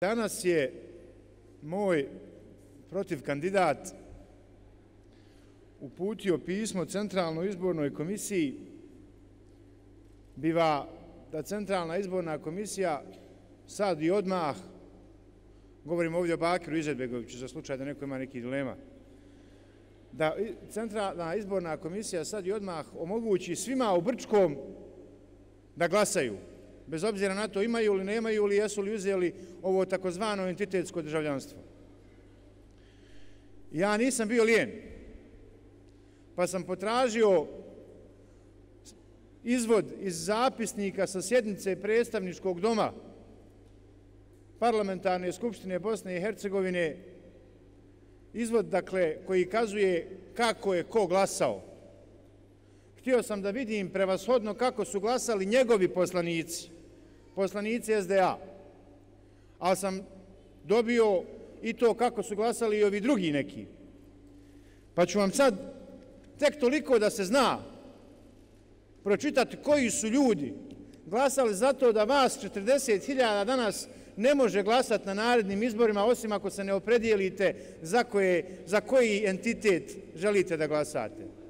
Danas je moj protiv kandidat uputio pismo Centralnoj izbornoj komisiji biva da Centralna izborna komisija sad i odmah govorim ovdje o Bakiru Izetbegoviću za slučaj da neko ima neki dilema da Centralna izborna komisija sad i odmah omogući svima u Brčkom da glasaju bez obzira na to imaju li, nemaju li, jesu li uzeli ovo takozvano entitetsko državljanstvo. Ja nisam bio lijen, pa sam potražio izvod iz zapisnika sa sjednice predstavničkog doma Parlamentarne skupštine Bosne i Hercegovine, izvod dakle koji kazuje kako je ko glasao. Htio sam da vidim prevashodno kako su glasali njegovi poslanici poslanici SDA, ali sam dobio i to kako su glasali i ovi drugi neki. Pa ću vam sad tek toliko da se zna pročitati koji su ljudi glasali za to da vas 40.000 danas ne može glasati na narednim izborima osim ako se ne opredijelite za koji entitet želite da glasate.